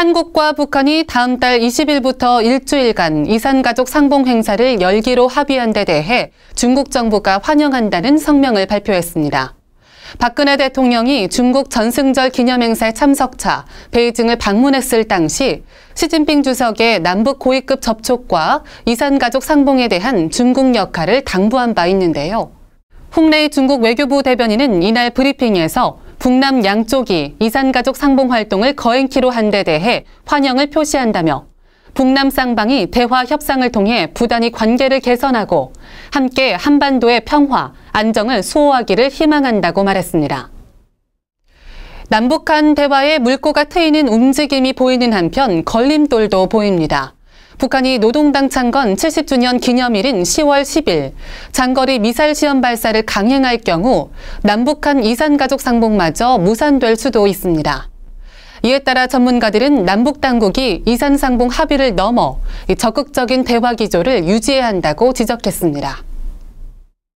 한국과 북한이 다음 달 20일부터 일주일간 이산가족 상봉 행사를 열기로 합의한 데 대해 중국 정부가 환영한다는 성명을 발표했습니다. 박근혜 대통령이 중국 전승절 기념행사에 참석차 베이징을 방문했을 당시 시진핑 주석의 남북 고위급 접촉과 이산가족 상봉에 대한 중국 역할을 당부한 바 있는데요. 홍레이 중국 외교부 대변인은 이날 브리핑에서 북남 양쪽이 이산가족 상봉 활동을 거행키로 한 데 대해 환영을 표시한다며 북남 쌍방이 대화 협상을 통해 부단히 관계를 개선하고 함께 한반도의 평화, 안정을 수호하기를 희망한다고 말했습니다. 남북한 대화에 물꼬가 트이는 움직임이 보이는 한편 걸림돌도 보입니다. 북한이 노동당 창건 70주년 기념일인 10월 10일 장거리 미사일 시험 발사를 강행할 경우 남북한 이산가족 상봉마저 무산될 수도 있습니다. 이에 따라 전문가들은 남북 당국이 이산 상봉 합의를 넘어 적극적인 대화 기조를 유지해야 한다고 지적했습니다.